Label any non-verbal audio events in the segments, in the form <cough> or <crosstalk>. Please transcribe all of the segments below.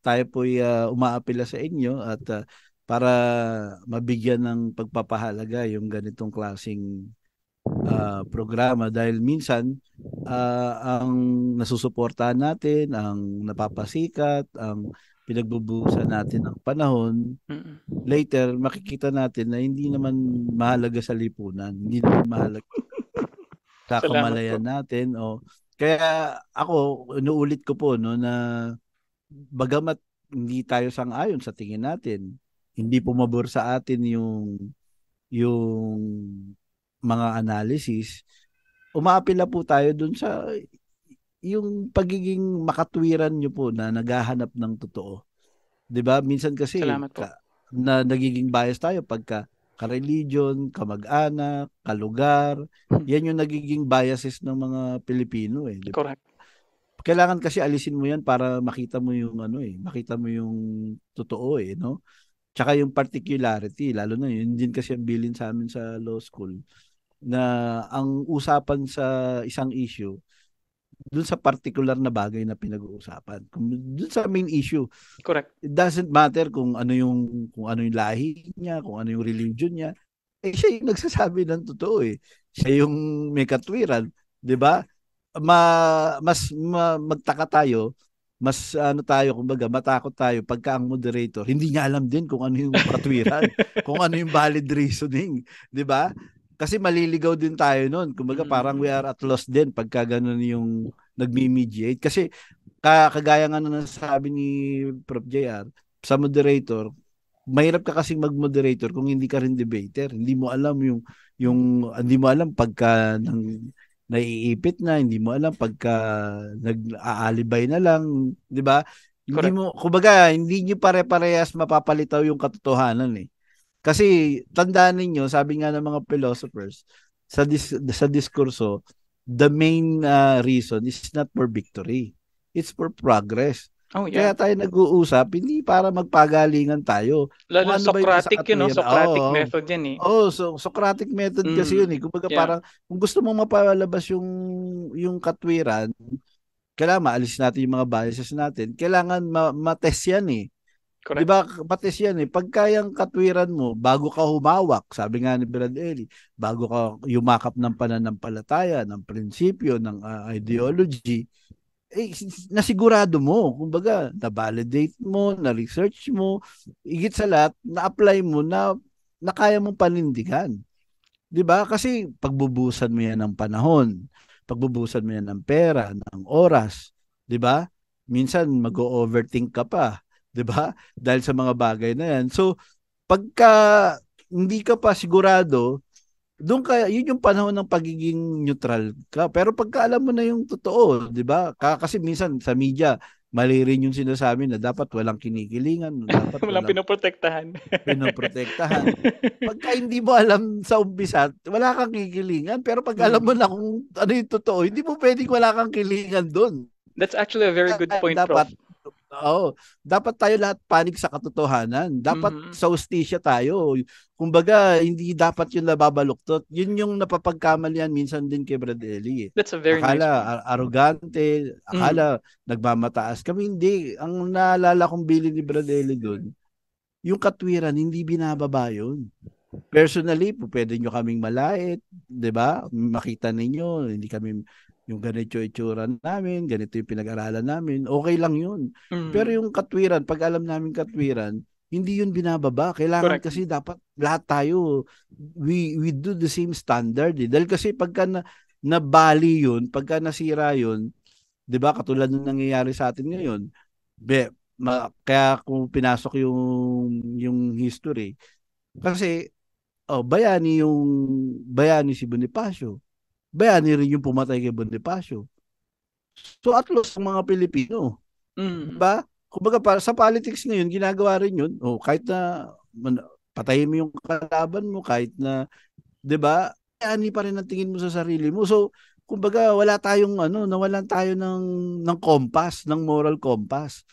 tayo po uh, ah, umaapila sa inyo at uh, para mabigyan ng pagpapahalaga yung ganitong klasing uh, ah, programa dahil minsan uh, ang nasusuportahan natin, ang napapasikat, ang pinagbubuhusan natin ng panahon, later makikita natin na hindi naman mahalaga sa lipunan, hindi naman mahalaga sa <laughs> kamalayan natin. O, kaya ako, inuulit ko po no, na bagamat hindi tayo sang-ayon sa tingin natin, hindi pumabor sa atin yung yung mga analysis, umaapila po tayo dun sa yung pagiging makatwiran nyo po na naghahanap ng totoo. 'Di ba? Minsan kasi ka, na nagiging bias tayo pagka ka-religion, kamag-anak, kalugar. Hmm. Yan yung nagiging biases ng mga Pilipino eh. Diba? Correct kailangan kasi alisin mo yan para makita mo yung ano eh, makita mo yung totoo eh, no? Tsaka yung particularity, lalo na yun din kasi ang bilin sa amin sa law school na ang usapan sa isang issue dun sa particular na bagay na pinag-uusapan. Kung dun sa main issue. Correct. It doesn't matter kung ano yung kung ano yung lahi niya, kung ano yung religion niya. Eh siya yung nagsasabi ng totoo eh. Siya yung may katwiran, 'di ba? ma, mas ma, magtaka tayo, mas ano tayo, kumbaga matakot tayo pagka ang moderator, hindi niya alam din kung ano yung patwiran, <laughs> kung ano yung valid reasoning, di ba? Kasi maliligaw din tayo noon. Kumbaga mm. parang we are at loss din pagka ganun yung nagme-mediate. Kasi kagaya nga na sabi ni Prof. JR, sa moderator, mahirap ka kasing mag-moderator kung hindi ka rin debater. Hindi mo alam yung yung hindi mo alam pagka ng naiipit na, hindi mo alam pagka nag-aalibay na lang, 'di ba? Hindi mo kumbaga hindi niyo pare-parehas mapapalitaw yung katotohanan eh. Kasi tandaan niyo, sabi nga ng mga philosophers sa dis- sa diskurso, the main uh, reason is not for victory. It's for progress. Oh, yeah. Kaya tayo nag-uusap, hindi para magpagalingan tayo. Lalo ano Socratic yun, no? Socratic oh, method yan eh. Oh, so Socratic method mm. kasi yun eh. Kumbaga yeah. parang kung gusto mong mapalabas yung yung katwiran, kailangan maalis natin yung mga biases natin. Kailangan ma- matest yan eh. Correct. Diba, patis yan eh. Pagka katwiran mo, bago ka humawak, sabi nga ni Brad Eli, bago ka yumakap ng pananampalataya, ng prinsipyo, ng uh, ideology, eh, nasigurado mo, kumbaga, na-validate mo, na-research mo, igit sa lahat, na-apply mo na, na kaya mong panindigan. 'Di ba? Kasi pagbubusan mo 'yan ng panahon, pagbubusan mo 'yan ng pera, ng oras, 'di ba? Minsan mag-overthink ka pa, 'di ba? Dahil sa mga bagay na 'yan. So, pagka hindi ka pa sigurado, doon kaya yun yung panahon ng pagiging neutral ka. Pero pagka alam mo na yung totoo, 'di ba? Kasi minsan sa media, mali rin yung sinasabi na dapat walang kinikilingan, <laughs> dapat walang, walang pinoprotektahan. pinoprotektahan. <laughs> Pagka hindi mo alam sa umpisa, wala kang kikilingan, pero pag alam mm. mo na kung ano yung totoo, hindi mo pwedeng wala kang kilingan doon. That's actually a very good point, dapat, Prof oh, dapat tayo lahat panig sa katotohanan. Dapat mm-hmm. saustisya tayo. Kumbaga, hindi dapat yung nababaluktot. Yun yung napapagkamalian minsan din kay Brad Eli. Eh. That's a very akala, nice ar- arrogante, akala mm-hmm. nagmamataas kami. Hindi. Ang naalala kong bili ni Brad Eli doon, yung katwiran, hindi binababa yun. Personally, pwede nyo kaming malait, 'di ba? Makita ninyo, hindi kami yung ganito yung itsura namin, ganito yung pinag-aralan namin, okay lang yun. Mm. Pero yung katwiran, pag alam namin katwiran, hindi yun binababa. Kailangan Correct. kasi dapat lahat tayo, we, we do the same standard. Eh. Dahil kasi pagka na, nabali yun, pagka nasira yun, di ba, katulad ng nangyayari sa atin ngayon, be, ma, kaya kung pinasok yung, yung history, kasi, oh, bayani yung, bayani si Bonifacio, bayani rin yung pumatay kay Bonifacio. So at least ang mga Pilipino. Mm. Ba? Diba? Kumbaga para sa politics ngayon, ginagawa rin yun. Oh, kahit na man, patayin mo yung kalaban mo, kahit na, di ba, ani pa rin ang tingin mo sa sarili mo. So, kumbaga wala tayong ano, nawalan tayo ng ng compass, ng moral compass.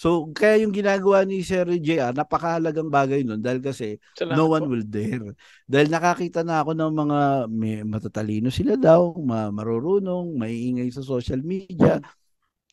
So, kaya yung ginagawa ni Sir JR, napakahalagang bagay nun dahil kasi Salamat no one po. will dare. Dahil nakakita na ako ng mga may, matatalino sila daw, ma- marurunong, maiingay sa social media.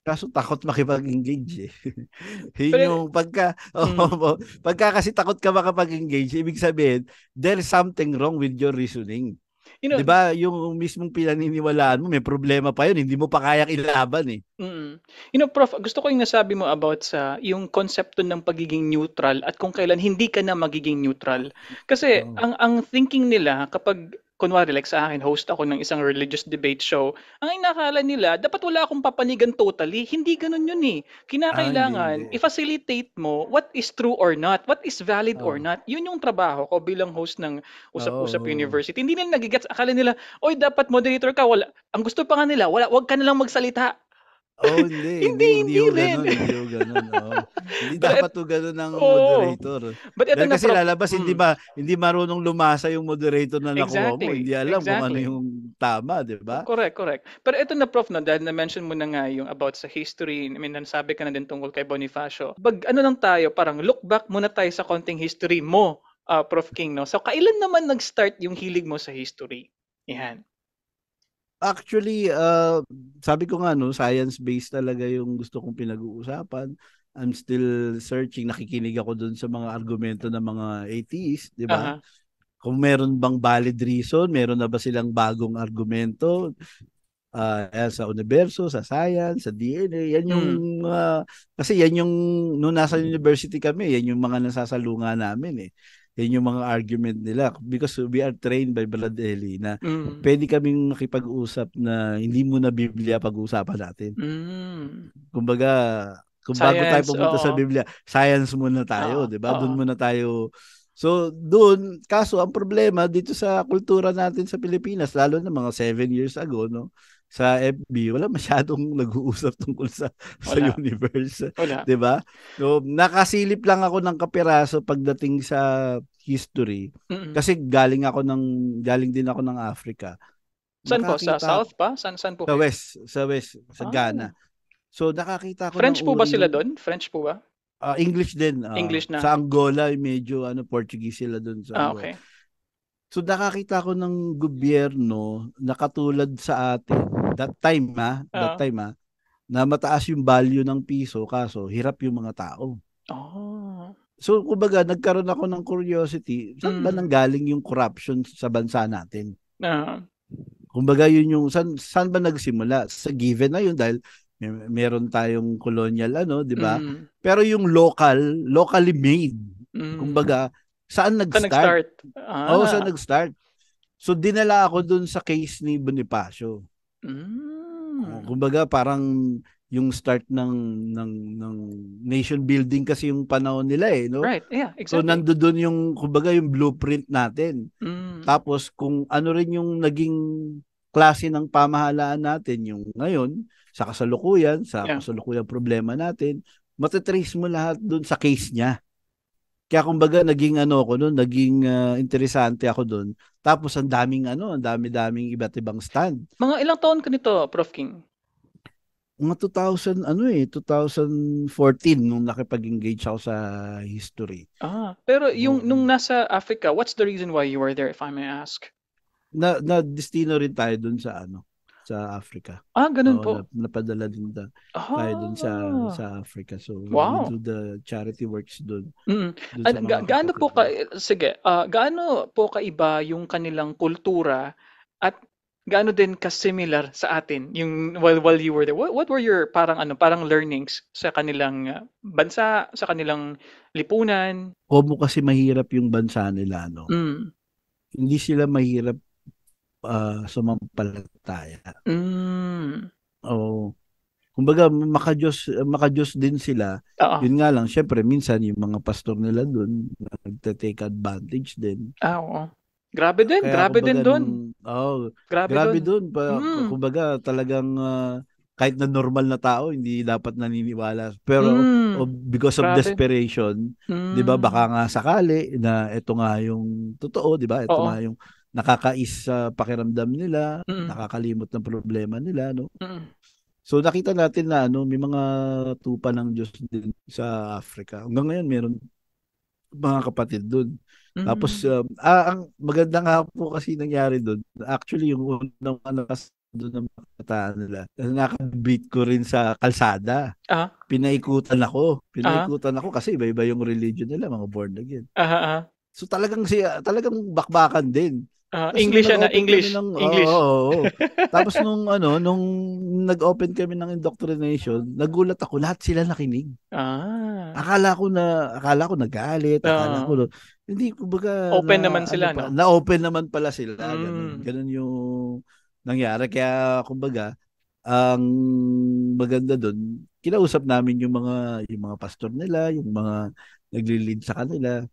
Kaso takot makipag-engage eh. <laughs> Pero, yung pagka, <laughs> hmm. pagka kasi takot ka makapag-engage, ibig sabihin, there's something wrong with your reasoning. You know, 'di ba, yung mismong pinaniniwalaan mo, may problema pa 'yun, hindi mo pa kayang ilaban eh. Mm-hmm. You know, prof, gusto ko yung nasabi mo about sa yung konsepto ng pagiging neutral at kung kailan hindi ka na magiging neutral. Kasi oh. ang ang thinking nila kapag kunwari like sa akin, host ako ng isang religious debate show, ang inakala nila, dapat wala akong papanigan totally. Hindi ganun yun eh. Kinakailangan, ah, i-facilitate mo what is true or not, what is valid oh. or ah. not. Yun yung trabaho ko bilang host ng Usap-Usap ah, oh. University. Hindi nila nagigets. Akala nila, oy dapat moderator ka. Wala. Ang gusto pa nga nila, wala, wag ka nalang magsalita. Oh, <laughs> hindi. hindi, hindi, hindi, hindi rin. Ganun, hindi ganun. Oh. hindi <laughs> But, dapat 'to ganun ng oh, moderator. But ito Dahil na kasi lalabas, hmm. hindi ba hindi marunong lumasa yung moderator na nakuha exactly. mo. Hindi alam exactly. kung ano yung tama, di ba? Correct, correct. Pero ito na prof no, dahil na-mention mo na nga yung about sa history, I mean, nasabi ka na din tungkol kay Bonifacio. Pag ano lang tayo, parang look back muna tayo sa konting history mo, uh, Prof King, no? So, kailan naman nag-start yung hilig mo sa history? Yan actually, uh, sabi ko nga, no, science-based talaga yung gusto kong pinag-uusapan. I'm still searching. Nakikinig ako dun sa mga argumento ng mga atheists, di ba? Uh-huh. Kung meron bang valid reason, meron na ba silang bagong argumento uh, sa universo, sa science, sa DNA. Yan yung, hmm. uh, kasi yan yung, nung nasa university kami, yan yung mga nasasalunga namin eh. Yan yung mga argument nila. Because we are trained by Bradley na mm. pwede kaming makipag-usap na hindi mo na Biblia pag usapan natin. Mm. Kumbaga, kung science, bago tayo pumunta oo. sa Biblia, science muna tayo, oh, 'di ba? Doon muna tayo. So, doon kaso ang problema dito sa kultura natin sa Pilipinas lalo na mga 7 years ago, no sa FB, wala masyadong <laughs> nag-uusap tungkol sa wala. sa universe, 'di ba? So nakasilip lang ako ng kapiraso pagdating sa history Mm-mm. kasi galing ako ng galing din ako ng Africa. San po? Sa South pa? San san po? Sa West, sa West, sa ah. Ghana. So nakakita ko French po ba sila doon? French po ba? Uh, English din. Uh, English na. Sa Angola medyo ano Portuguese sila doon sa. Ah, okay. Angola. So nakakita ko ng gobyerno na katulad sa atin that time ha, uh-huh. that ah. time ha, ah, na mataas yung value ng piso kaso hirap yung mga tao. Oh. So kumbaga nagkaroon ako ng curiosity, saan mm. ba nanggaling yung corruption sa bansa natin? Uh-huh. Kumbaga yun yung saan, saan ba nagsimula? Sa given na yun dahil may, meron tayong colonial ano, di ba? Mm. Pero yung local, locally made. Mm. Kumbaga Saan nag-start? Saan nag-start? Ah. Oo, saan ah. nag-start? So, dinala ako dun sa case ni Bonifacio. Mm. Kumbaga, parang yung start ng ng ng nation building kasi yung panahon nila eh no right yeah exactly so nandoon yung kumbaga yung blueprint natin mm. tapos kung ano rin yung naging klase ng pamahalaan natin yung ngayon sa kasalukuyan sa yeah. kasalukuyan problema natin matatrace mo lahat doon sa case niya kaya kumbaga naging ano ako noon, naging uh, interesante ako doon. Tapos ang daming ano, ang dami-daming iba't ibang stand. Mga ilang taon ka nito, Prof King? Mga 2000 ano eh, 2014 nung nakipag-engage ako sa history. Ah, pero yung um, nung nasa Africa, what's the reason why you were there if I may ask? Na na destino rin tayo doon sa ano, sa Africa. Ah, ganun so, po. Napadala din da, ah. tayo dun sa ah. sa Africa. So, wow. we do the charity works doon. Mm. ga- gaano po ka sige, uh, gaano po kaiba yung kanilang kultura at gaano din ka-similar sa atin yung while while you were there what, what were your parang ano parang learnings sa kanilang ah, bansa sa kanilang lipunan Omo kasi mahirap yung bansa nila no mm. hindi sila mahirap uh, sumampalataya. Mm. Oo. Kumbaga, makajos, makajos din sila. Oo. Yun nga lang, syempre, minsan yung mga pastor nila doon, nagte-take advantage din. Ah, oo. Grabe din, Kaya, grabe kumbaga, din doon. Oo, oh, grabe, grabe doon. Pa, mm. Kumbaga, talagang uh, kahit na normal na tao, hindi dapat naniniwala. Pero mm. oh, because grabe. of desperation, mm. 'di ba, hmm. baka nga sakali na ito nga yung totoo, 'di ba? Ito oo. nga yung nakakais sa pakiramdam nila, mm-hmm. nakakalimot ng problema nila, no? Mm-hmm. So nakita natin na ano, may mga tupa ng Diyos din sa Africa. Hanggang ngayon meron mga kapatid doon. Mm-hmm. Tapos um, ah, ang maganda nga po kasi nangyari doon. Actually yung unang ano doon ng kataan nila. Nakabit ko rin sa kalsada. Uh-huh. Pinaikutan ako. Pinaikutan uh-huh. ako kasi iba-iba yung religion nila, mga born again. Uh-huh. So talagang si talagang bakbakan din. Uh, English na English. Ng, English. Oh, oh, oh. Tapos nung ano, nung nag-open kami ng indoctrination, nagulat ako lahat sila nakinig. Ah. Akala ko na akala ko nagalit, uh. akala ko hindi kumbaga open na, naman sila ano, no? Na-open naman pala sila. Mm. Ganun, ganun yung nangyari kaya kumbaga ang maganda doon, kinausap namin yung mga yung mga pastor nila, yung mga nagli-lead sa kanila.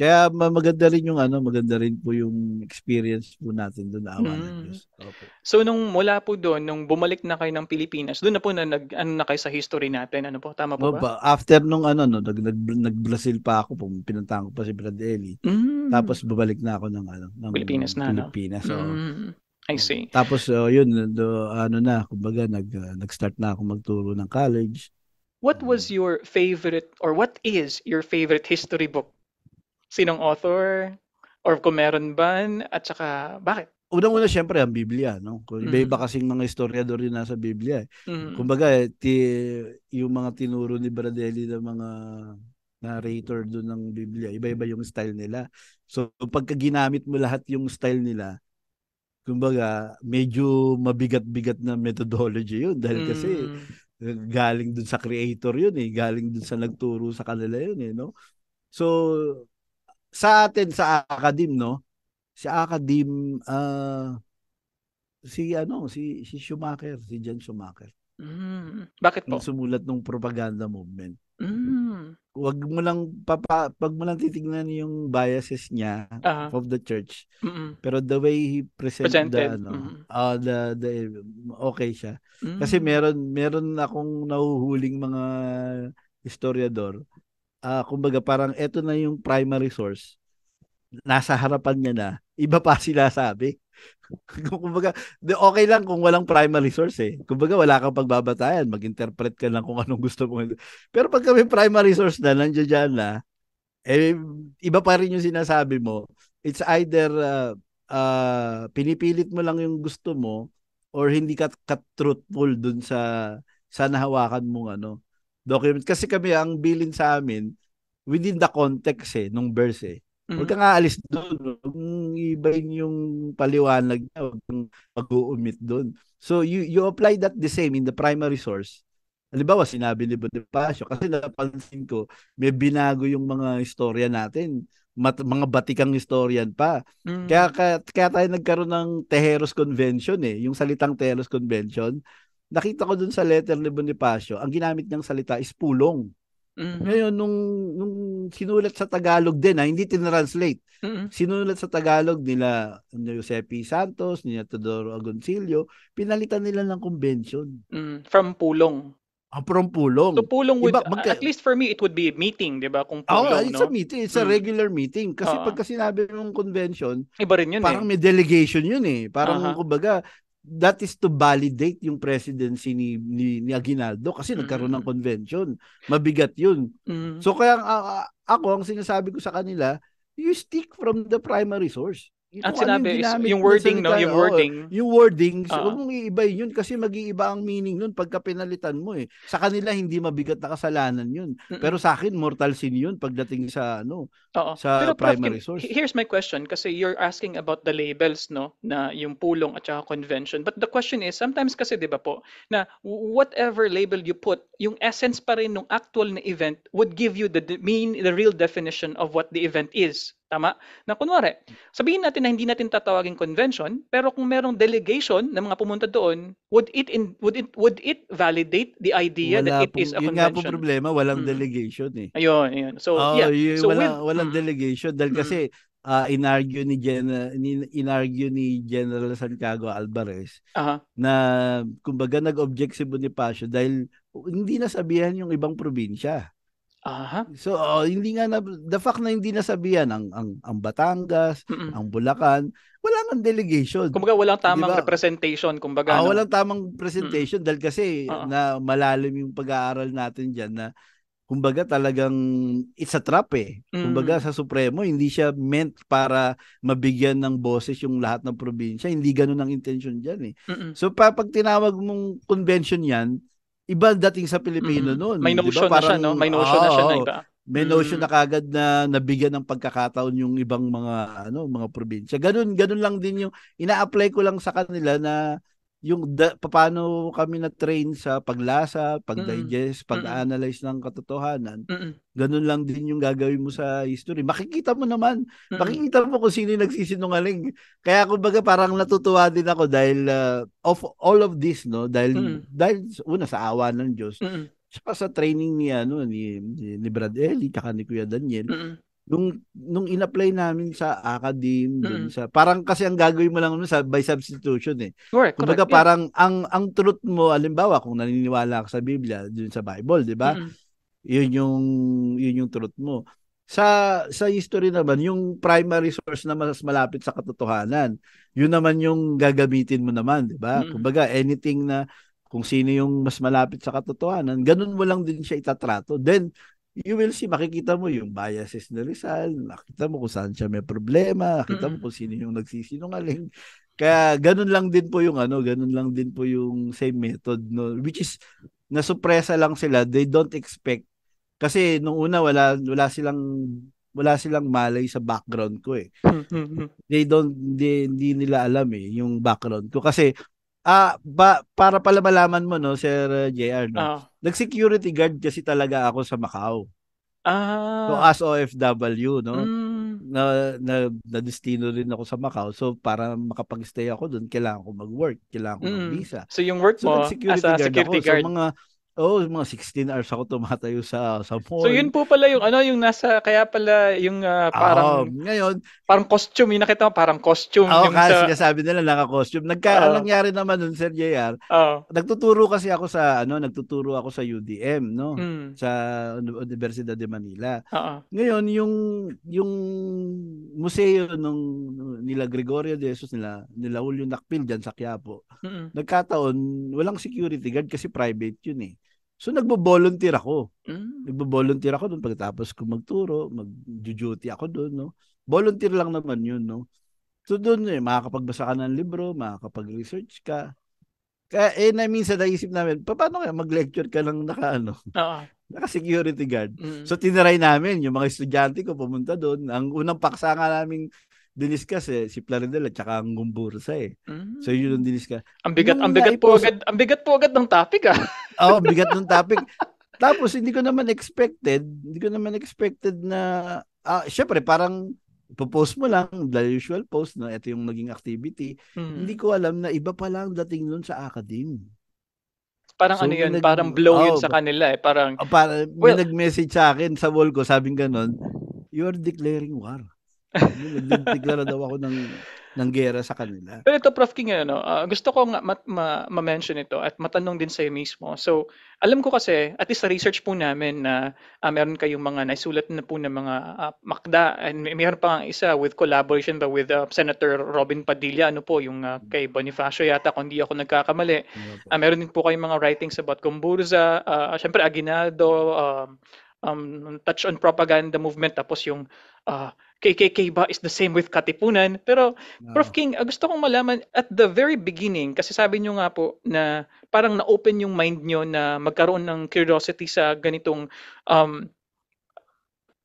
Kaya maganda rin yung ano, maganda rin po yung experience po natin doon na awa mm. Diyos. So nung mula po doon, nung bumalik na kayo ng Pilipinas, doon na po na nag ano na kayo sa history natin, ano po, tama po ba? ba? After nung ano no, nag, nag, nag Brazil pa ako, pinuntahan ko pa si Brad Eli. Mm. Tapos bumalik na ako ng ano, ng Pilipinas na Pilipinas. No? So, mm. I see. Tapos uh, yun, do, ano na, kumbaga nag uh, nag-start na ako magturo ng college. What was mm. your favorite or what is your favorite history book sinong author, or kung meron ba, at saka bakit? Unang-una syempre, ang Biblia, no? Iba-iba mm-hmm. kasing mga historiador din nasa Biblia. Eh. Mm-hmm. Kumbaga, eh, ti, yung mga tinuro ni Bradelli ng mga narrator doon ng Biblia, iba-iba yung style nila. So, pagka ginamit mo lahat yung style nila, kumbaga, medyo mabigat-bigat na methodology yun. Dahil mm-hmm. kasi, mm. eh, galing doon sa creator yun eh. Galing doon sa nagturo sa kanila yun eh, no? So, sa atin sa Akadim no si Akadim uh, ah, si ano si si Schumacher si John Schumacher mm. bakit po sumulat ng propaganda movement mm. wag mo lang papa, pag mo lang titingnan yung biases niya uh-huh. of the church Mm-mm. pero the way he present presented the ano mm-hmm. uh, the, the okay siya mm. kasi hmm. meron meron akong nahuhuling mga historiador uh, kumbaga parang eto na yung primary source. Nasa harapan niya na, iba pa sila sabi. <laughs> kumbaga, okay lang kung walang primary source eh. Kumbaga, wala kang pagbabatayan. Mag-interpret ka lang kung anong gusto mo. Pero pag kami primary source na, nandiyan dyan na, eh, iba pa rin yung sinasabi mo. It's either uh, uh, pinipilit mo lang yung gusto mo or hindi ka truthful dun sa sa nahawakan mong ano document. Kasi kami, ang billing sa amin, within the context eh, nung verse eh. Mm-hmm. Huwag kang aalis doon. Huwag ibahin yung paliwanag niya. Huwag kang mag-uumit doon. So you you apply that the same in the primary source. Halimbawa, sinabi ni Bonifacio, kasi napansin ko, may binago yung mga istorya natin. Mat, mga batikang historian pa. Mm. Kaya, kaya kaya tayo nagkaroon ng Tejeros Convention eh, yung salitang Tejeros Convention nakita ko dun sa letter ni Bonifacio, ang ginamit niyang salita is pulong. Mm-hmm. Ngayon, nung, nung sinulat sa Tagalog din, ha, ah, hindi tinranslate, mm-hmm. sinulat sa Tagalog nila ni Josepi Santos, ni Teodoro Agoncillo, pinalitan nila ng convention. Mm, from pulong. Ah, from pulong. So pulong would, diba, magka- at least for me, it would be meeting, di ba? Kung pulong, oh, it's no? a meeting. It's a mm. regular meeting. Kasi uh-huh. pagka sinabi mong convention, Iba rin yun eh. parang eh. may delegation yun eh. Parang uh-huh. kumbaga, that is to validate yung presidency ni ni, ni Aguinaldo kasi mm-hmm. nagkaroon ng convention. Mabigat 'yun. Mm-hmm. So kaya uh, ako ang sinasabi ko sa kanila, you stick from the primary source. Ito, At sinabi, ano yung, yung wording, no? Yung wording. Oh, yung wording, uh-huh. huwag mong iiba yun kasi mag-iiba ang meaning nun pagka pinalitan mo eh. Sa kanila, hindi mabigat na kasalanan yun. Mm-mm. Pero sa akin, mortal sin yun pagdating sa, ano, Uh-oh. sa Pero, primary Prof, source. Here's my question kasi you're asking about the labels, no? Na yung pulong at saka convention. But the question is, sometimes kasi, di ba po, na whatever label you put, yung essence pa rin ng actual na event would give you the mean, the real definition of what the event is. Tama? Na kunwari, sabihin natin na hindi natin tatawagin convention, pero kung merong delegation na mga pumunta doon, would it in, would it would it validate the idea wala that it po, is a yun convention? Yun po problema, walang mm. delegation eh. Ayun, ayun. So, oh, yeah. Yun, so wala, with, walang hmm. delegation dahil hmm. kasi uh, inargue ni Gen inargue ni General Santiago Alvarez uh-huh. na kumbaga nag-object si Bonifacio dahil hindi nasabihan yung ibang probinsya. Aha. So uh, hindi nga na, the fact na hindi nasabihan ang ang, ang Batangas, Mm-mm. ang Bulacan, wala nang delegation. Kumbaga walang tamang diba? representation kumbaga. Ah, no? walang tamang presentation mm dahil kasi uh-huh. na malalim yung pag-aaral natin diyan na kumbaga talagang it's a trap eh. Mm. Kumbaga sa Supremo, hindi siya meant para mabigyan ng boses yung lahat ng probinsya. Hindi ganoon ang intention diyan eh. Mm-mm. So pa, pag tinawag mong convention yan, iba dating sa Pilipino noon. May notion diba? Parang, na siya, no? May notion oh, na siya na iba. May notion mm. na kagad na nabigyan ng pagkakataon yung ibang mga ano mga probinsya. Ganun ganun lang din yung ina-apply ko lang sa kanila na yung da, paano kami na train sa paglasa, mm, pagdigest, mm. pag-analyze ng katotohanan. Ganun lang din yung gagawin mo sa history. Makikita mo naman, Mm-mm. makikita mo kung sino nagsisinungaling. Kaya kumbaga parang natutuwa din ako dahil uh, of all of this no, dahil Mm-mm. dahil una sa awa ng Diyos. Mm-mm. Saka sa training ni ano ni, ni, ni Brad Eli, tsaka ni Kuya Daniel. Mm-mm nung nung inapply namin sa academe mm-hmm. sa parang kasi ang gagawin mo lang nun sa by substitution eh. Sure, Kumbaga correct. parang yeah. ang ang truth mo alimbawa kung naniniwala ka sa Biblia dun sa Bible, 'di ba? mm 'Yun yung 'yun yung truth mo. Sa sa history naman, yung primary source na mas malapit sa katotohanan, 'yun naman yung gagamitin mo naman, 'di ba? mm Kumbaga anything na kung sino yung mas malapit sa katotohanan, ganun mo lang din siya itatrato. Then, you will see, makikita mo yung biases ni Rizal, makikita mo kung saan siya may problema, makikita mm-hmm. mo kung sino yung nagsisinungaling. Kaya ganun lang din po yung ano, ganun lang din po yung same method no which is nasupresa lang sila, they don't expect kasi nung una wala wala silang wala silang malay sa background ko eh. they don't they, hindi nila alam eh yung background ko kasi Ah, ba, para pala malaman mo no, Sir JR no. Uh, Nag-security guard kasi talaga ako sa Macau. Ah. So as OFW no. Mm. Na, na, na destino rin ako sa Macau. So para makapag-stay ako doon, kailangan ko mag-work, kailangan ko mm. ng visa. So yung work mo so, as a security guard. Ako. So mga Oh, mga 16 hours ako tumatayo sa sa mall. So yun po pala yung ano yung nasa kaya pala yung uh, parang oh, ngayon parang costume yung nakita mo, parang costume oh, yung kasi sa... sinasabi nila naka-costume. Nagka oh. anong nangyari naman nun Sir JR? Oh. Nagtuturo kasi ako sa ano nagtuturo ako sa UDM no mm. sa Universidad de Manila. uh Ngayon yung yung museo nung nila Gregorio de Jesus nila nila Julio Nakpil diyan sa Quiapo. mm Nagkataon walang security guard kasi private yun eh. So nagbo-volunteer ako. Mm. Nagbo-volunteer ako doon pagkatapos ko magturo, mag-duty ako doon, no. Volunteer lang naman 'yun, no. So doon eh makakapagbasa ka ng libro, makakapag-research ka. Kaya eh na minsan naisip namin, paano kaya mag-lecture ka lang naka ano? Oo. Naka security guard. Mm. So tinaray namin yung mga estudyante ko pumunta doon. Ang unang paksa nga namin diniscuss eh, si Plaridel at saka ang Gumbursa eh. So yun hmm. ang diniscuss. Ang bigat, ang bigat po agad, ang bigat po agad ng topic ah. <laughs> Oo, oh, bigat ng <laughs> topic. Tapos hindi ko naman expected, hindi ko naman expected na ah, syempre parang post mo lang the usual post na ito yung naging activity. hmm Hindi ko alam na iba pa lang dating noon sa academe. Parang so, ano yun, nag- parang blow oh, yun sa kanila eh. Parang, oh, para, well, nag-message sa akin sa wall ko, sabing ganun, you're declaring war. Nagdeklara daw ako ng ng gera sa kanila. Pero ito Prof King ano, uh, gusto ko nga ma- ma- ma-mention ito at matanong din sa iyo mismo. So, alam ko kasi at least sa research po namin na uh, meron kayong mga naisulat na po ng mga uh, makda and may, meron pa ang isa with collaboration ba with uh, Senator Robin Padilla ano po yung uh, kay Bonifacio yata kung hindi ako nagkakamali. Uh, meron din po kayong mga writings about Gomburza, uh, syempre Aguinaldo, um, um, touch on propaganda movement tapos yung uh, ah, KKK ba is the same with Katipunan? Pero no. Ah. Prof. King, ah, gusto kong malaman at the very beginning, kasi sabi nyo nga po na parang na-open yung mind nyo na magkaroon ng curiosity sa ganitong um,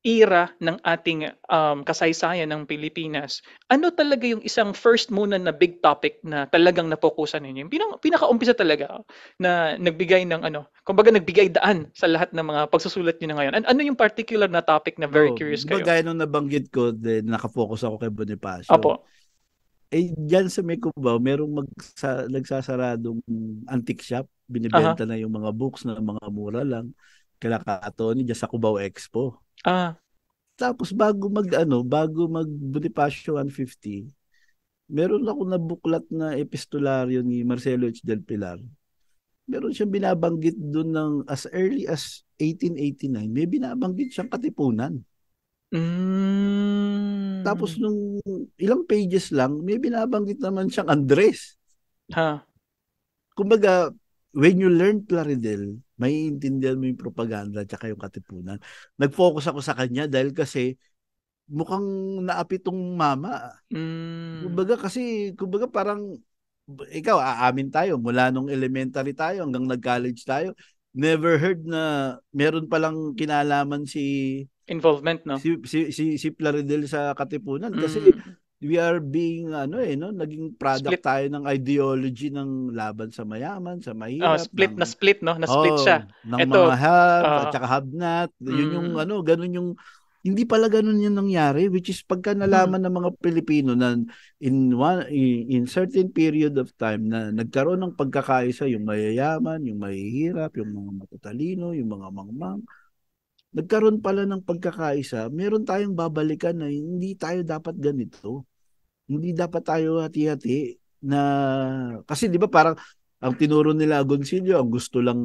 era ng ating um, kasaysayan ng Pilipinas, ano talaga yung isang first muna na big topic na talagang napokusan ninyo? Yung pinaka, pinakaumpisa talaga oh, na nagbigay ng ano, kumbaga nagbigay daan sa lahat ng mga pagsusulat niyo na ngayon. ano yung particular na topic na very oh, curious kayo? Gaya nung nabanggit ko, then, nakafocus ako kay Bonifacio. Opo. Eh, dyan sa may merong magsa, nagsasaradong antique shop. Binibenta uh-huh. na yung mga books na mga mura lang kila ka Tony diyan sa Cubao Expo. Ah. Tapos bago mag ano, bago mag Bonifacio 150, meron ako na buklat na epistolaryo ni Marcelo H. Del Pilar. Meron siyang binabanggit doon ng as early as 1889, may binabanggit siyang katipunan. Mm. Tapos nung ilang pages lang, may binabanggit naman siyang Andres. Ha. Kumbaga, when you learn Claridel, maiintindihan mo yung propaganda at yung katipunan. Nag-focus ako sa kanya dahil kasi mukhang naapitong mama. Mm. Kumbaga kasi, kumbaga parang, ikaw, aamin tayo, mula nung elementary tayo hanggang nag-college tayo, never heard na meron palang kinalaman si involvement no si si si, si Plaridel sa Katipunan kasi mm we are being ano eh no naging product split. tayo ng ideology ng laban sa mayaman sa mahirap oh, split ng, na split no na split oh, siya ng Ito, mga hub uh, at oh. saka hubnut yun mm. yung ano ganun yung hindi pala ganun yung nangyari which is pagka nalaman hmm. ng mga Pilipino na in one in certain period of time na nagkaroon ng pagkakaisa yung mayayaman, yung mahihirap, yung mga matatalino, yung mga mangmang, nagkaroon pala ng pagkakaisa, meron tayong babalikan na hindi tayo dapat ganito. Hindi dapat tayo hati-hati na kasi 'di ba parang ang tinuro nila Agoncillo, ang gusto lang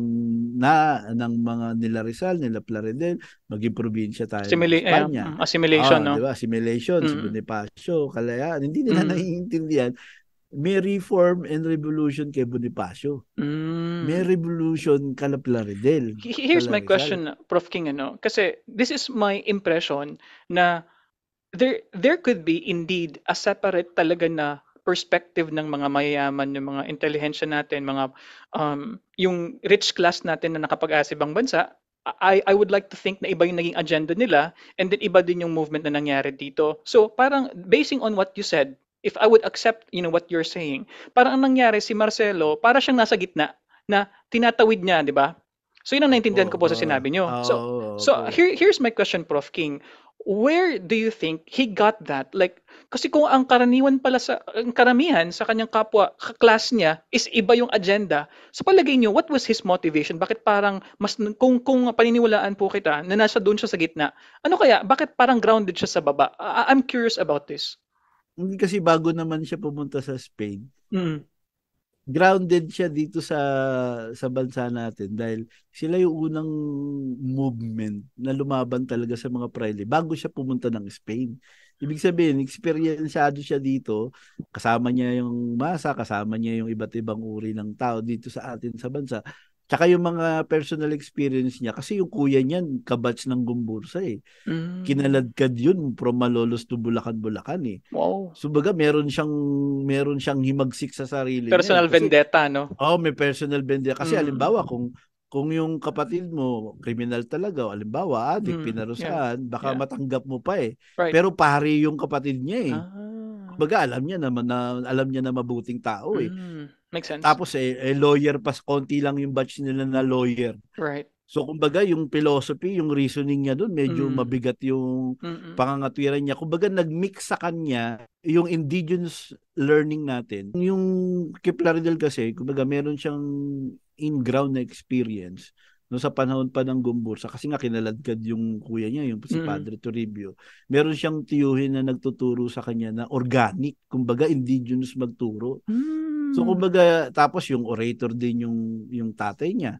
na ng mga nila Rizal, nila Plaridel, maging probinsya tayo Simula- ng Espanya. Eh, assimilation, ah, no? Diba? Assimilation, mm-hmm. si mm. Bonifacio, kalayaan. Hindi nila mm naiintindihan may reform and revolution kay Bonifacio. Mm. May revolution kala Plaridel. Here's my question, Prof. King. Ano? Kasi this is my impression na there there could be indeed a separate talaga na perspective ng mga mayayaman, ng mga intelihensya natin, mga um, yung rich class natin na nakapag-asibang bansa, I, I would like to think na iba yung naging agenda nila and then iba din yung movement na nangyari dito. So parang basing on what you said, if I would accept, you know, what you're saying, parang ang nangyari si Marcelo, para siyang nasa gitna na tinatawid niya, di ba? So yun ang naintindihan oh, ko po sa sinabi niyo. Oh, so oh, so here here's my question Prof King. Where do you think he got that? Like kasi kung ang karaniwan pala sa ang karamihan sa kanyang kapwa class niya is iba yung agenda. So palagay niyo what was his motivation? Bakit parang mas kung kung paniniwalaan po kita na nasa doon siya sa gitna. Ano kaya bakit parang grounded siya sa baba? I, I'm curious about this hindi kasi bago naman siya pumunta sa Spain. Mm. Grounded siya dito sa sa bansa natin dahil sila yung unang movement na lumaban talaga sa mga Prile bago siya pumunta ng Spain. Ibig sabihin, experienceado siya dito, kasama niya yung masa, kasama niya yung iba't ibang uri ng tao dito sa atin sa bansa. Tsaka yung mga personal experience niya, kasi yung kuya niyan, kabatch ng Gumbursa eh. Mm. Kinaladkad yun from Malolos to Bulacan, Bulacan eh. Wow. Subaga, meron siyang, meron siyang himagsik sa sarili eh. Personal niya, Personal vendetta, no? Oo, oh, may personal vendetta. Kasi mm. alimbawa, kung kung yung kapatid mo criminal talaga, alimbawa, adik, mm. pinarusahan, yeah. baka yeah. matanggap mo pa eh. Right. Pero pari yung kapatid niya eh. Ah. Baga, alam niya naman na alam niya na mabuting tao eh. Mm, makes sense. Tapos eh, eh lawyer pa konti lang yung batch nila na lawyer. Right. So kumbaga yung philosophy, yung reasoning niya doon medyo mm. mabigat yung Mm-mm. pangangatwiran niya. Kumbaga nagmix sa kanya yung indigenous learning natin. Yung Kipler del kasi, kumbaga meron siyang in-ground na experience no sa panahon pa ng Gumbursa kasi nga kinaladkad yung kuya niya yung si mm Padre Toribio meron siyang tiyuhin na nagtuturo sa kanya na organic kumbaga indigenous magturo mm so hmm. kumbaga tapos yung orator din yung yung tatay niya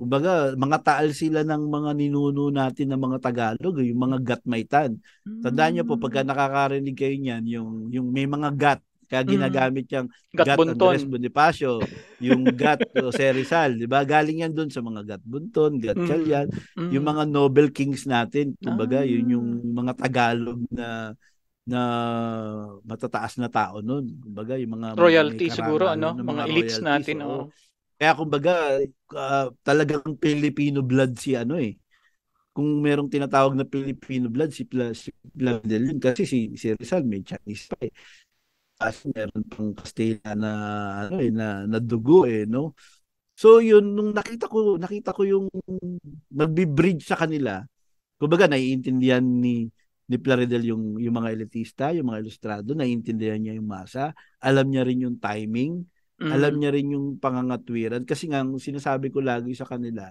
Kumbaga, mga taal sila ng mga ninuno natin ng mga Tagalog, eh, yung mga gatmaitan. Tandaan niyo po, pagka hmm. nakakarinig kayo niyan, yung, yung may mga gat, kaya mm. ginagamit yung mm. Gat Andres Bonifacio, yung Gat Jose Rizal, di ba? Galing yan doon sa mga Gat Bunton, Gat mm. Kalyan, mm. yung mga Nobel Kings natin. Kumbaga, ah. yun yung ah. mga Tagalog na na matataas na tao noon. Kumbaga, yung mga royalty mga siguro ano, mga, mga elites natin, oo. Oh. Kaya kumbaga, uh, talagang Filipino blood si ano eh. Kung merong tinatawag na Filipino blood si Pla, si Plandelin kasi si si Rizal may Chinese pa eh taas, meron pang Castilla na ano eh, na nadugo eh, no? So yun nung nakita ko, nakita ko yung nagbi-bridge sa kanila. Kumbaga naiintindihan ni ni Plaridel yung yung mga elitista, yung mga ilustrado, naiintindihan niya yung masa, alam niya rin yung timing, mm-hmm. alam niya rin yung pangangatwiran kasi nga sinasabi ko lagi sa kanila,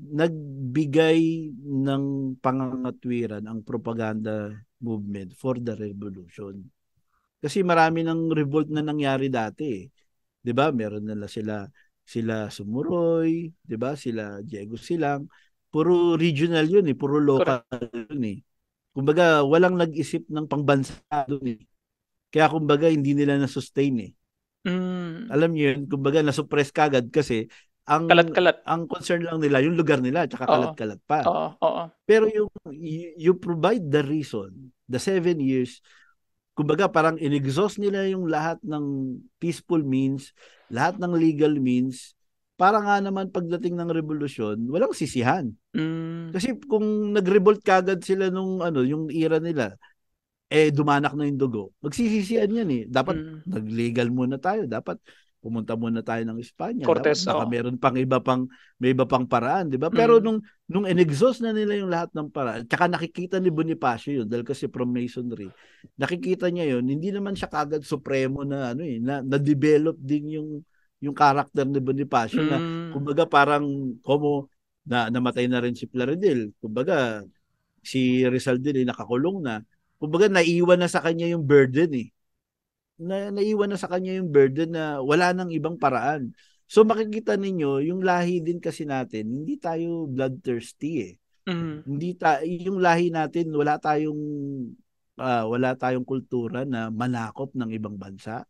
nagbigay ng pangangatwiran ang propaganda movement for the revolution. Kasi marami ng revolt na nangyari dati. Eh. 'Di ba? Meron na sila sila Sumuroy, 'di ba? Sila Diego Silang. Puro regional 'yun eh, puro local 'yun eh. Kumbaga, walang nag-isip ng pangbansa doon eh. Kaya kumbaga hindi nila na sustain eh. Mm. Alam niyo 'yun, kumbaga na-suppress kagad kasi ang kalat-kalat. Ang concern lang nila yung lugar nila at kalat-kalat pa. Oo, oo. Pero yung you, you provide the reason, the seven years kumbaga parang inexhaust nila yung lahat ng peaceful means, lahat ng legal means, para nga naman pagdating ng revolusyon, walang sisihan. Mm. Kasi kung nag-revolt kagad sila nung ano, yung era nila, eh dumanak na yung dugo. Magsisisihan yan eh. Dapat mm. nag-legal muna tayo. Dapat pumunta muna tayo ng Espanya. Cortes, baka oh. meron pang iba pang may iba pang paraan, 'di ba? Mm. Pero mm. nung nung inexhaust na nila yung lahat ng paraan, tsaka nakikita ni Bonifacio yun dahil kasi from Masonry. Nakikita niya yun, hindi naman siya kagad supremo na ano eh, na, na-develop din yung yung character ni Bonifacio mm. na kumbaga parang como na namatay na rin si Plaridel. Kumbaga si Rizal din ay eh, nakakulong na. Kumbaga naiwan na sa kanya yung burden eh na naiwan na sa kanya yung burden na wala nang ibang paraan. So makikita ninyo, yung lahi din kasi natin, hindi tayo bloodthirsty eh. Mm-hmm. Hindi ta yung lahi natin, wala tayong uh, wala tayong kultura na manakop ng ibang bansa.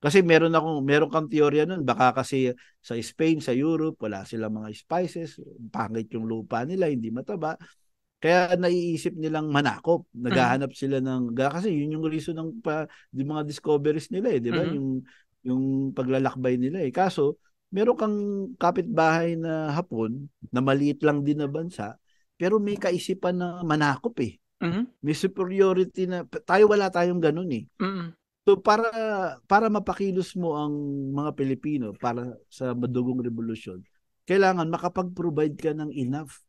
Kasi meron akong meron kang teorya noon baka kasi sa Spain, sa Europe, wala silang mga spices, pangit yung lupa nila, hindi mataba. Kaya naiisip nilang manakop. Mm-hmm. Naghahanap sila ng kasi yun yung reason ng pa, di mga discoveries nila eh, di ba? Mm-hmm. Yung yung paglalakbay nila eh. Kaso meron kang kapitbahay na Hapon na maliit lang din na bansa, pero may kaisipan na manakop eh. Mm-hmm. May superiority na tayo wala tayong ganun eh. Mm-hmm. So para para mapakilos mo ang mga Pilipino para sa madugong revolusyon, kailangan makapag-provide ka ng enough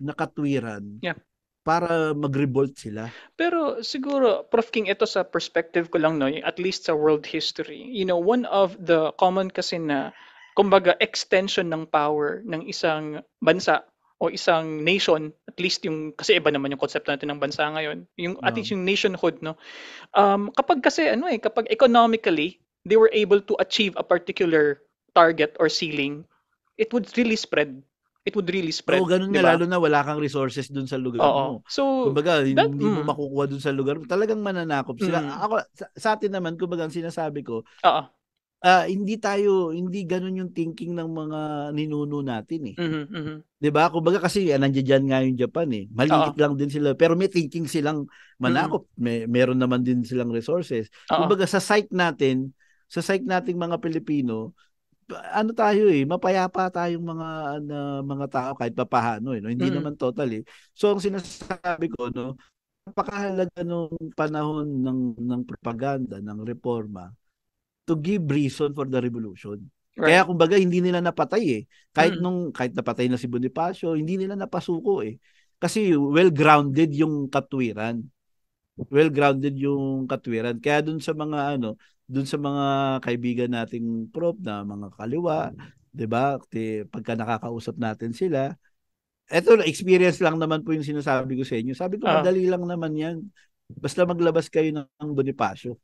na katwiran yeah. para mag-revolt sila. Pero siguro, Prof. King, ito sa perspective ko lang, no, at least sa world history, you know, one of the common kasi na, kumbaga, extension ng power ng isang bansa o isang nation, at least yung, kasi iba naman yung konsepto natin ng bansa ngayon, yung, no. at least yung nationhood, no? Um, kapag kasi, ano eh, kapag economically, they were able to achieve a particular target or ceiling, it would really spread it would really spread. Oo, oh, ganun diba? nga, lalo na wala kang resources dun sa lugar Oo. mo. So, kumbaga, that, hindi mm. mo makukuha dun sa lugar mo. Talagang mananakop sila. Mm. Ako, sa, sa atin naman, kumbaga, ang sinasabi ko, Oo. Uh, hindi tayo, hindi ganun yung thinking ng mga ninuno natin eh. Mm-hmm, Diba? Kumbaga kasi, ah, nandiyan nga yung Japan eh. Maliit lang din sila. Pero may thinking silang mm-hmm. manakop. Mm-hmm. May, meron naman din silang resources. Oo. Kumbaga, sa site natin, sa site nating mga Pilipino, ano tayo eh, mapayapa tayong mga na, mga tao kahit papaano eh, no? hindi mm-hmm. naman totally. Eh. So ang sinasabi ko no, napakahalaga nung panahon ng ng propaganda, ng reforma to give reason for the revolution. Right. Kaya kumbaga hindi nila napatay eh. Kahit mm-hmm. nung kahit napatay na si Bonifacio, hindi nila napasuko eh. Kasi well-grounded yung katwiran well-grounded yung katwiran. Kaya dun sa mga ano, dun sa mga kaibigan nating prop na mga kaliwa, 'di ba? Pagka nakakausap natin sila, eto experience lang naman po yung sinasabi ko sa inyo. Sabi ko uh. madali lang naman 'yan. Basta maglabas kayo ng Bonifacio.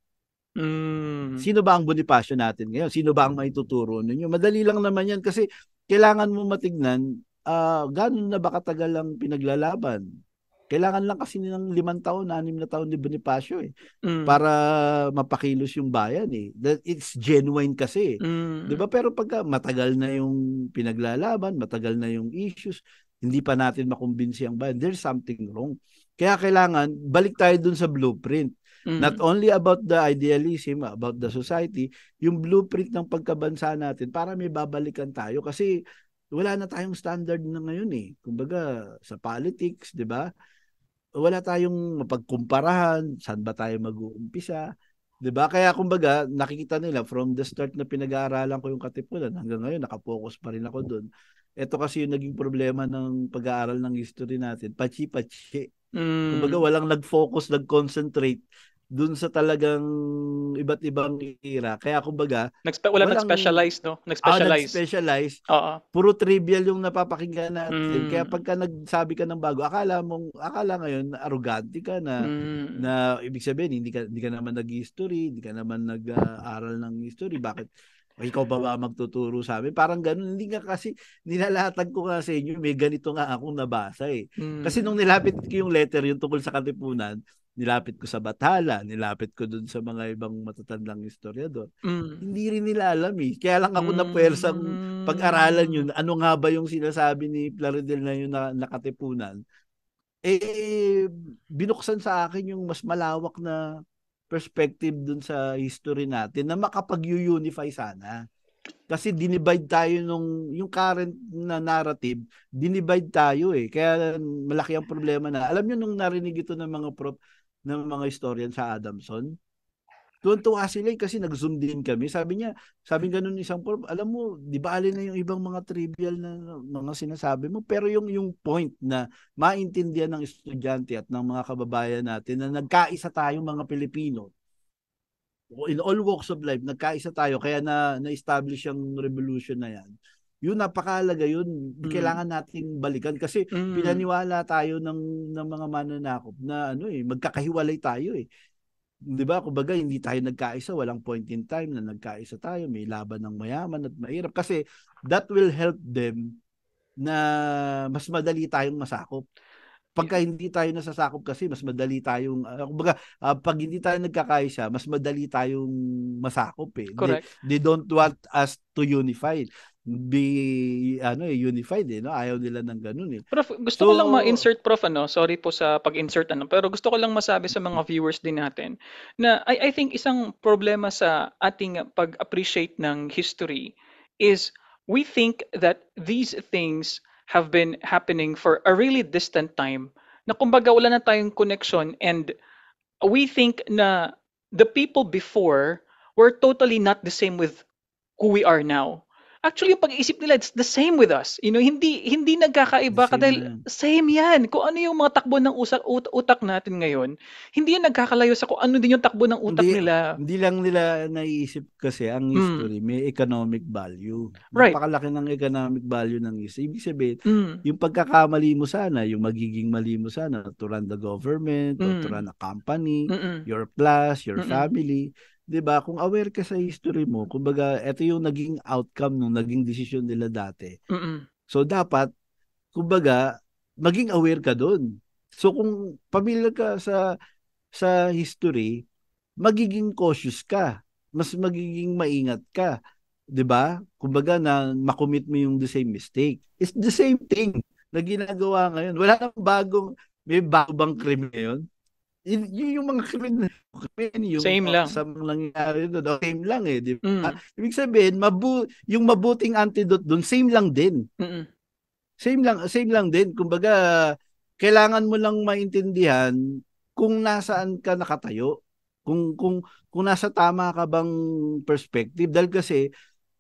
Mm. Sino ba ang Bonifacio natin ngayon? Sino ba ang maituturo ninyo? Madali lang naman 'yan kasi kailangan mo matignan uh, ah, gano'n na ba katagal ang pinaglalaban? Kailangan lang kasi ng limang taon, anim na taon ni Bonifacio eh. Mm. Para mapakilos yung bayan eh. That it's genuine kasi. Eh. Mm. 'Di ba? Pero pag matagal na yung pinaglalaban, matagal na yung issues, hindi pa natin makumbinsi ang bayan. There's something wrong. Kaya kailangan balik tayo dun sa blueprint. Mm. Not only about the idealism, about the society, yung blueprint ng pagkabansa natin para may babalikan tayo kasi wala na tayong standard na ngayon eh. Kumbaga sa politics, 'di ba? wala tayong mapagkumparahan, saan ba tayo mag-uumpisa, 'di ba? Kaya kumbaga, nakikita nila from the start na pinag-aaralan ko yung katipunan hanggang ngayon nakapokus pa rin ako doon. Ito kasi yung naging problema ng pag-aaral ng history natin, pachi-pachi. Mm. Kumbaga walang nag-focus, nag-concentrate doon sa talagang iba't ibang era. Kaya kumbaga, Nagspe- wala walang, nag-specialize, no? Ah, nag-specialize. Ah, nag-specialize. Oo. Puro trivial yung napapakinggan natin. Mm. Kaya pagka nagsabi ka ng bago, akala mong akala ngayon arrogante ka na mm. na ibig sabihin hindi ka hindi ka naman nag-history, hindi ka naman nag-aral ng history. Bakit ikaw ba ba magtuturo sa amin? Parang ganun. Hindi nga kasi, nilalatag ko nga sa inyo, may ganito nga akong nabasa eh. Mm. Kasi nung nilapit ko yung letter, yung tungkol sa katipunan, nilapit ko sa Batala, nilapit ko doon sa mga ibang matatandang historiador. Mm. Hindi rin nila alam eh. Kaya lang ako mm. napuwersang pag-aralan yun. Mm. Ano nga ba yung sinasabi ni Plaridel na yun na nakatipunan? Eh, binuksan sa akin yung mas malawak na perspective doon sa history natin na makapag-unify sana. Kasi dinivide tayo nung yung current na narrative, dinivide tayo eh. Kaya malaki ang problema na. Alam niyo nung narinig ito ng mga prop, ng mga historian sa Adamson. Tuwan-tuwa sila eh, kasi nag-zoom din kami. Sabi niya, sabi ganun isang form, alam mo, di ba alin na yung ibang mga trivial na mga sinasabi mo, pero yung yung point na maintindihan ng estudyante at ng mga kababayan natin na nagkaisa tayo mga Pilipino. In all walks of life, nagkaisa tayo kaya na na-establish yung revolution na yan yun napakalaga yun. Mm. Kailangan nating balikan kasi mm. pinaniwala tayo ng ng mga mananakop na ano eh magkakahiwalay tayo eh. 'Di ba? Kumbaga hindi tayo nagkaisa, walang point in time na nagkaisa tayo, may laban ng mayaman at mahirap kasi that will help them na mas madali tayong masakop pagka hindi tayo nasasakop kasi mas madali tayong uh, kumbaga uh, pag hindi tayo nagkakaisa mas madali tayong masakop eh Correct. They, they don't want us to unify be ano eh, unified eh no ayaw nila ng ganun eh prof gusto so, ko lang ma-insert prof ano sorry po sa pag-insert ano pero gusto ko lang masabi sa mga viewers din natin na I I think isang problema sa ating pag-appreciate ng history is we think that these things have been happening for a really distant time na kumbaga wala na tayong connection and we think na the people before were totally not the same with who we are now Actually, yung pag-iisip nila, it's the same with us. You know, hindi hindi nagkakaiba ka dahil same yan. Kung ano yung mga takbo ng usak, ut, utak natin ngayon, hindi yan nagkakalayo sa kung ano din yung takbo ng utak hindi, nila. Hindi lang nila naiisip kasi ang hmm. history, mm. may economic value. Right. Napakalaki ng economic value ng history. Ibig sabihin, mm. yung pagkakamali mo sana, yung magiging mali mo sana to run the government, mm. or to run a company, Mm-mm. your plus, your Mm-mm. family, 'di ba? Kung aware ka sa history mo, kumbaga ito yung naging outcome nung naging desisyon nila dati. Mm-mm. So dapat kumbaga maging aware ka doon. So kung pamilya ka sa sa history, magiging cautious ka, mas magiging maingat ka, 'di ba? Kumbaga na makomit mo yung the same mistake. It's the same thing na ginagawa ngayon. Wala nang bagong may bago bang krim ngayon? Yun yung mga krimen yung same lang. sa nangyari doon, same lang eh, di ba? Mm. Ah, ibig sabihin, mabu yung mabuting antidote doon, same lang din. Mm-mm. Same lang, same lang din. Kumbaga, kailangan mo lang maintindihan kung nasaan ka nakatayo, kung kung kung nasa tama ka bang perspective dahil kasi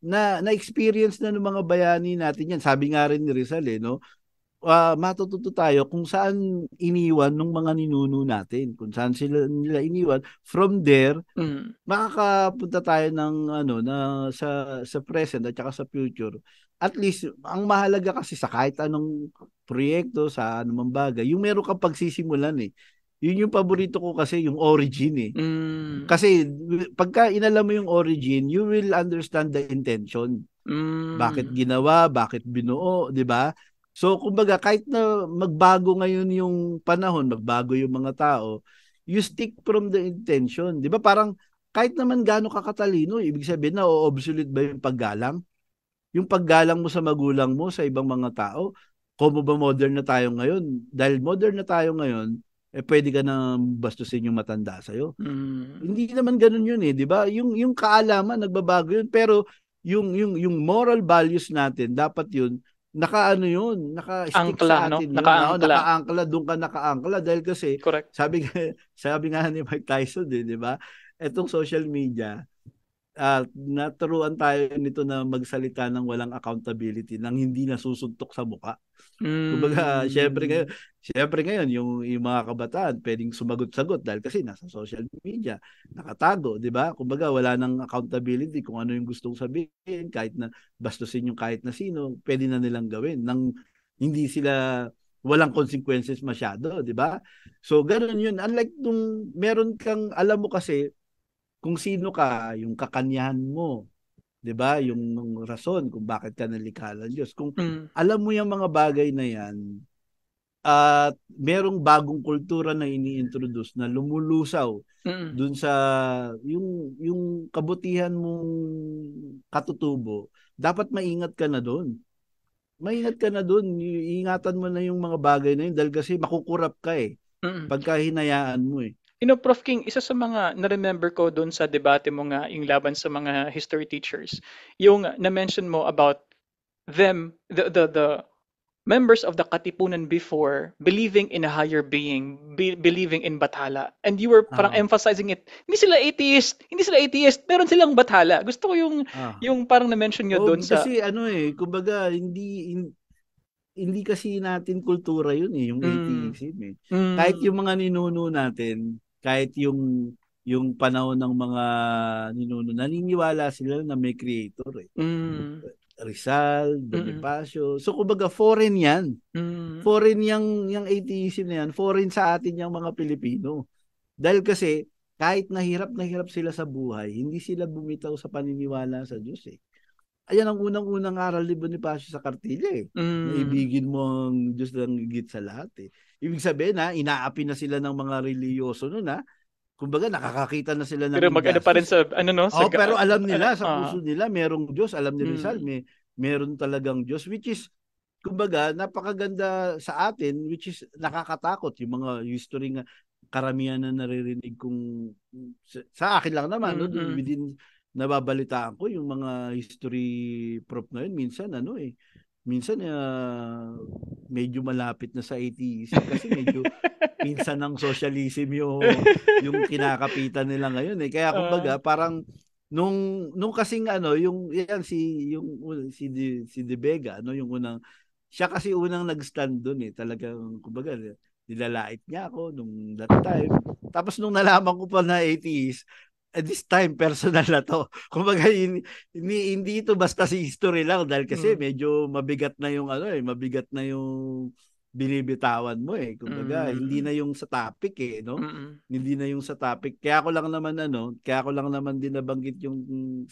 na na-experience na ng mga bayani natin yan. Sabi nga rin ni Rizal eh, no? uh, matututo tayo kung saan iniwan ng mga ninuno natin, kung saan sila nila iniwan. From there, mm. makakapunta tayo ng ano na sa sa present at saka sa future. At least ang mahalaga kasi sa kahit anong proyekto, sa anumang bagay, yung meron kang pagsisimulan eh. Yun yung paborito ko kasi yung origin eh. Mm. Kasi pagka inalam mo yung origin, you will understand the intention. Mm. Bakit ginawa, bakit binuo, 'di ba? So kumbaga kahit na magbago ngayon yung panahon, magbago yung mga tao, you stick from the intention. 'Di ba? Parang kahit naman gaano kakatalino, ibig sabihin na obsolete ba yung paggalang? Yung paggalang mo sa magulang mo, sa ibang mga tao, komo ba modern na tayo ngayon? Dahil modern na tayo ngayon, eh pwede ka nang bastusin yung matanda sa'yo. Mm. Hindi naman ganun yun eh, di ba? Yung, yung kaalaman, nagbabago yun. Pero yung, yung, yung moral values natin, dapat yun nakaano yun, naka-stick angkla, sa atin no? yun. Naka-angkla. No? naka-angkla, doon ka naka-angkla. Dahil kasi, Correct. sabi, <laughs> sabi nga ni Mike Tyson, eh, di ba? Etong social media, uh, naturuan tayo nito na magsalita ng walang accountability, nang hindi nasusuntok sa muka. Mm. Kumbaga, syempre hmm. ngayon, syempre ngayon yung, yung mga kabataan pwedeng sumagot-sagot dahil kasi nasa social media, nakatago, 'di ba? Kumbaga, wala nang accountability kung ano yung gustong sabihin, kahit na bastusin yung kahit na sino, pwede na nilang gawin nang hindi sila walang consequences masyado, 'di ba? So ganoon 'yun. Unlike nung meron kang alam mo kasi kung sino ka, yung kakanyahan mo, 'di ba? Yung rason kung bakit ka nalikha ng Diyos. Kung mm. alam mo yung mga bagay na 'yan, at merong bagong kultura na ini-introduce na lumulusaw mm. dun sa yung yung kabutihan mong katutubo, dapat maingat ka na doon. Maingat ka na doon, iingatan mo na yung mga bagay na yun dahil kasi makukurap ka eh. Mm. Pagka hinayaan mo eh. You know, Prof. King, isa sa mga na-remember ko doon sa debate mo nga, yung laban sa mga history teachers, yung na-mention mo about them, the, the, the members of the Katipunan before believing in a higher being, be, believing in Bathala. And you were parang uh-huh. emphasizing it, hindi sila atheist, hindi sila atheist, meron silang Bathala. Gusto ko yung, uh-huh. yung parang na-mention nyo oh, doon sa... Kasi ano eh, kumbaga, hindi, hindi hindi kasi natin kultura yun eh, yung mm. atheism eh. Mm. Kahit yung mga ninuno natin, kahit yung yung panahon ng mga ninuno, naniniwala sila na may creator eh. Mm. Rizal, Bonifacio. Mm. So kumbaga foreign 'yan. Mm. Foreign yang yang atheism na 'yan, foreign sa atin yung mga Pilipino. Dahil kasi kahit nahirap na hirap sila sa buhay, hindi sila bumitaw sa paniniwala sa Diyos eh ayan ang unang-unang aral ni Bonifacio sa kartilya eh. Mm. ibigin mo ang Diyos lang higit sa lahat eh. Ibig sabihin na, inaapi na sila ng mga reliyoso noon ha. Kumbaga nakakakita na sila ng Pero maganda pa rin sa ano no? Sa, oh, pero alam nila uh, sa ah. puso nila merong Diyos, alam ni Rizal mm. may meron talagang Diyos which is kumbaga napakaganda sa atin which is nakakatakot yung mga history nga karamihan na naririnig kong sa, sa akin lang naman mm-hmm. no, within nababalitaan ko yung mga history prop ngayon minsan ano eh minsan uh, medyo malapit na sa 80s kasi medyo <laughs> minsan ng socialism yung yung kinakapitan nila ngayon eh kaya kumbaga ah. parang nung nung kasing ano yung yan si yung si De, si De Vega ano yung unang siya kasi unang nag-stand doon eh talagang kumbaga nilalait niya ako nung that time tapos nung nalaman ko pa na 80s at this time personal na to. <laughs> Kumbaga hindi, hindi ito basta si history lang dahil kasi mm. medyo mabigat na yung ano eh, mabigat na yung binibitawan mo eh. Kumbaga mm. hindi na yung sa topic eh, no? Mm-mm. Hindi na yung sa topic. Kaya ako lang naman ano, kaya ako lang naman din nabanggit yung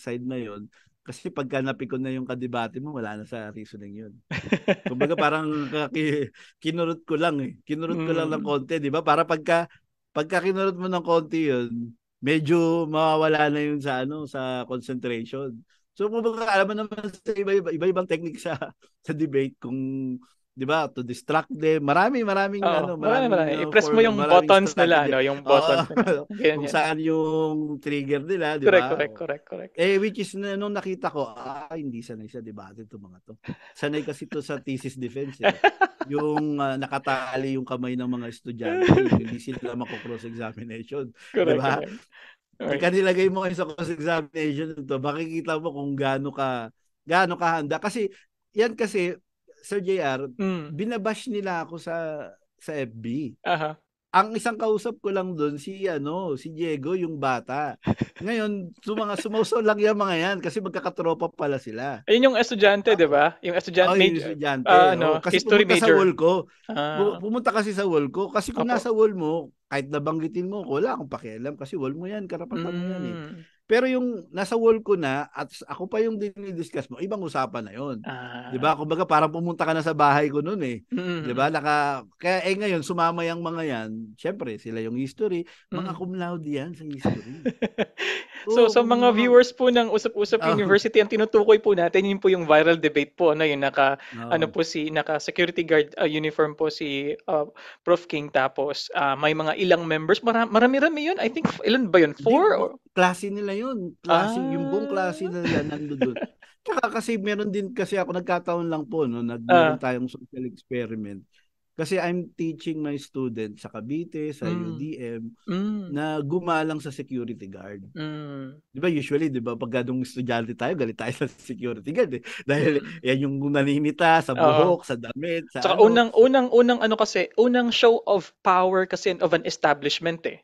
side na yon kasi pagka napikon na yung kadebate mo, wala na sa reasoning yun. <laughs> Kumbaga parang ki, kinurot ko lang eh. Kinurot mm. ko lang ng mm. konti, di ba? Para pagka, pagka kinurot mo ng konti yun, medyo mawawala na yung sa ano sa concentration. So kumbaga alam mo naman sa iba, iba ibang technique sa <laughs> sa debate kung 'di ba, to distract them. Marami maraming oh, ano, marami, marami. Uh, I-press mo yung buttons nila, ano, yung buttons. Oh, <laughs> kung saan yung trigger nila, 'di ba? Correct, correct, correct, correct. Eh which is nung nakita ko, ah, hindi sanay sa debate dito mga to. Sanay kasi to sa thesis defense. Eh. <laughs> yung uh, nakatali yung kamay ng mga estudyante, eh. hindi sila mako-cross examination, 'di ba? Okay. Ika nilagay mo kayo sa cross examination to, makikita mo kung gaano ka gaano ka handa kasi yan kasi Sir JR, mm. binabash nila ako sa sa FB. Aha. Ang isang kausap ko lang doon si ano, si Diego yung bata. Ngayon, sumanga sumuso lang yung mga yan kasi magkakatropa pala sila. Ayun yung estudyante, ah, 'di ba? Yung estudyante oh, major. Yung estudyante, uh, ano, kasi history pumunta major. sa wall ko. Ah. Pumunta kasi sa wall kasi kung Apo. nasa wall mo, kahit nabanggitin mo wala akong pakialam kasi wall mo yan, karapatan mm. mo yan eh. Mm. Pero yung nasa wall ko na at ako pa yung dinidiscuss mo, ibang usapan na yun. Uh, 'Di ba? Kumbaga parang pumunta ka na sa bahay ko noon eh. Mm-hmm. 'Di ba? Naka kaya eh ngayon sumama yung mga 'yan. Syempre, sila yung history, mga mm-hmm. cum laude 'yan sa history. <laughs> So sa mga viewers po ng Usap-Usap oh. Ah. University, ang tinutukoy po natin yun po yung viral debate po ano yung naka oh. ano po si naka security guard uh, uniform po si uh, Prof King tapos uh, may mga ilang members, marami-rami yun. I think ilan ba yun? Four? Or... Klase nila yun. Klase, ah. yung buong klase nila nandoon doon. Tsaka kasi meron din kasi ako nagkataon lang po no, nag uh. tayong social experiment. Kasi I'm teaching my student sa Cavite, sa mm. UDM, mm. na gumalang sa security guard. Mm. Di ba usually, di ba, pag ganong estudyante tayo, galit tayo <laughs> sa security guard. Eh. Dahil mm. yan yung naninita sa buhok, uh, sa damit. Sa Saka ano. unang, unang, unang ano kasi, unang show of power kasi of an establishment eh.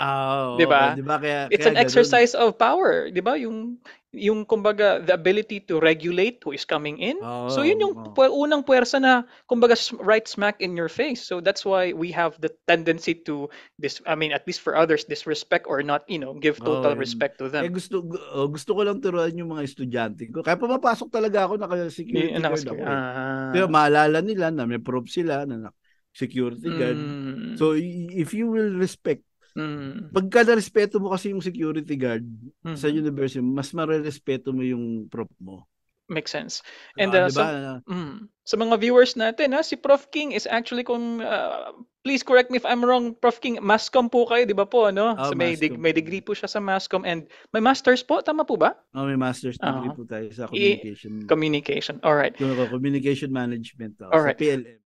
Ah, oh, 'di ba? 'Di ba kaya It's kaya an ganun. exercise of power, 'di ba? Yung yung kumbaga the ability to regulate who is coming in. Oh, so yun yung oh. unang puwersa na kumbaga right smack in your face. So that's why we have the tendency to this I mean at least for others disrespect or not, you know, give oh, total oh, respect to them. Eh, gusto oh, gusto ko lang turuan yung mga estudyante ko. Kaya pumapasok talaga ako na security yeah, guard ako. Eh. Uh, Pero ah. maalala nila na may proof sila na security guard. Mm, so if you will respect Mm. Pagka respeto mo kasi yung security guard mm. sa university, mas marerespeto mo yung prof mo. Makes sense. Diba? And uh, ah, diba? sa, mm, sa mga viewers natin, ha, ah, si Prof. King is actually, kung uh, please correct me if I'm wrong, Prof. King, MASCOM po kayo, di ba po? Ano? Oh, so may, dig- may degree po siya sa MASCOM and may master's po, tama po ba? Oh, may master's degree uh-huh. po tayo sa communication. I- communication, alright. Ko, communication management. Oh, All right. PLM.